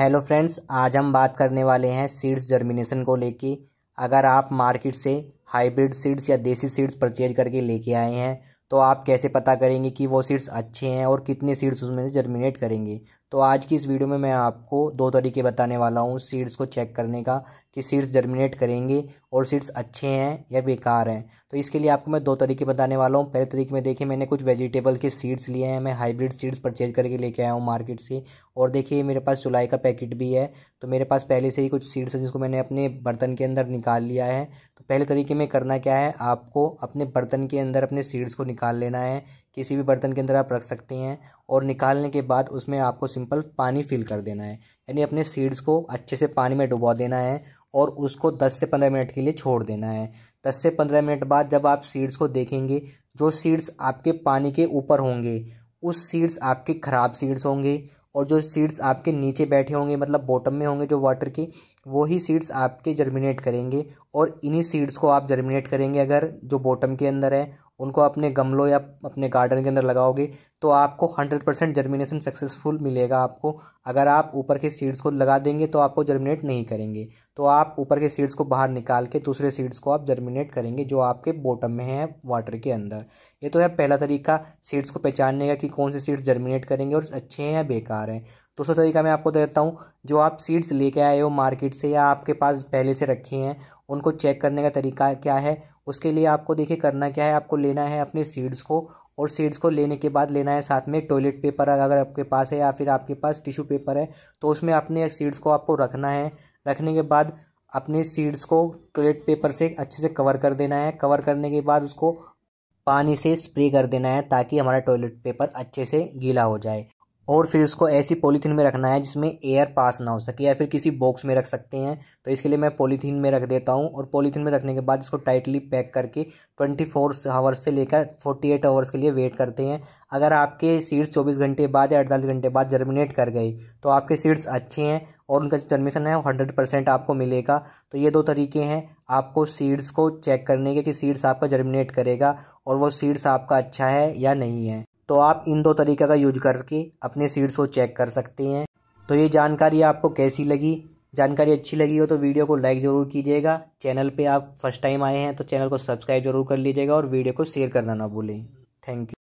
hello friends आज हम बात करने वाले हैं सीड्स जर्मिनेशन को लेके अगर आप मार्केट से हाइब्रिड सीड्स या देसी सीड्स परचेज करके लेके आए हैं तो आप कैसे पता करेंगे कि वो सीड्स अच्छे हैं और कितने सीड्स उसमें से जर्मिनेट करेंगे तो आज की इस वीडियो में मैं आपको दो तरीके बताने वाला हूँ सीड्स को चेक करने का कि सीड्स जर्मिनेट करेंगे और सीड्स अच्छे हैं या बेकार हैं तो इसके लिए आपको मैं दो तरीके बताने वाला हूँ पहले तरीके में देखिए मैंने कुछ वेजिटेबल के सीड्स लिए हैं मैं हाइब्रिड सीड्स परचेज करके लेके आया हूँ मार्केट से और देखिए मेरे पास चुलाई का पैकेट भी है तो मेरे पास पहले से ही कुछ सीड्स हैं जिसको मैंने अपने बर्तन के अंदर निकाल लिया है पहले तरीके में करना क्या है आपको अपने बर्तन के अंदर अपने सीड्स को निकाल लेना है किसी भी बर्तन के अंदर आप रख सकते हैं और निकालने के बाद उसमें आपको सिंपल पानी फिल कर देना है यानी अपने सीड्स को अच्छे से पानी में डुबा देना है और उसको दस से पंद्रह मिनट के लिए छोड़ देना है दस से पंद्रह मिनट बाद जब आप सीड्स को देखेंगे जो सीड्स आपके पानी के ऊपर होंगे उस सीड्स आपके ख़राब सीड्स होंगे और जो सीड्स आपके नीचे बैठे होंगे मतलब बॉटम में होंगे जो वाटर के वही सीड्स आपके जर्मिनेट करेंगे और इन्हीं सीड्स को आप जर्मिनेट करेंगे अगर जो बॉटम के अंदर है उनको अपने गमलों या अपने गार्डन के अंदर लगाओगे तो आपको हंड्रेड परसेंट जर्मिनेशन सक्सेसफुल मिलेगा आपको अगर आप ऊपर के सीड्स को लगा देंगे तो आपको जर्मिनेट नहीं करेंगे तो आप ऊपर के सीड्स को बाहर निकाल के दूसरे सीड्स को आप जर्मिनेट करेंगे जो आपके बॉटम में है वाटर के अंदर ये तो है पहला तरीका सीड्स को पहचानने का कि कौन से सीड्स जर्मिनेट करेंगे और अच्छे हैं या बेकार हैं दूसरा तरीका मैं आपको देता हूँ जो आप सीड्स लेके आए हो मार्केट से या आपके पास पहले से रखे हैं उनको चेक करने का तरीका क्या है उसके लिए आपको देखिए करना क्या है आपको लेना है अपने सीड्स को और सीड्स को लेने के बाद लेना है साथ में टॉयलेट पेपर अगर आपके पास है या फिर आपके पास टिश्यू पेपर है तो उसमें अपने सीड्स को आपको रखना है रखने के बाद अपने सीड्स को टॉयलेट पेपर से अच्छे से कवर कर देना है कवर करने के बाद उसको पानी से स्प्रे कर देना है ताकि हमारा टॉयलेट पेपर अच्छे से गीला हो जाए और फिर उसको ऐसी पॉलीथीन में रखना है जिसमें एयर पास ना हो सके या फिर किसी बॉक्स में रख सकते हैं तो इसके लिए मैं पॉलीथीन में रख देता हूँ और पॉलीथीन में रखने के बाद इसको टाइटली पैक करके ट्वेंटी फोर आवर्स से लेकर फोर्टी एट आवर्स के लिए वेट करते हैं अगर आपके सीड्स चौबीस घंटे बाद या अड़तालीस घंटे बाद जर्मिनेट कर गए तो आपके सीड्स अच्छे हैं और उनका जो जर्मिनेशन है वो हंड्रेड परसेंट आपको मिलेगा तो ये दो तरीके हैं आपको सीड्स को चेक करने के कि सीड्स आपका जर्मिनेट करेगा और वो सीड्स आपका अच्छा है या नहीं है तो आप इन दो तरीक़े का यूज करके अपने सीड्स को चेक कर सकते हैं तो ये जानकारी आपको कैसी लगी जानकारी अच्छी लगी हो तो वीडियो को लाइक ज़रूर कीजिएगा चैनल पे आप फर्स्ट टाइम आए हैं तो चैनल को सब्सक्राइब जरूर कर लीजिएगा और वीडियो को शेयर करना ना भूलें थैंक यू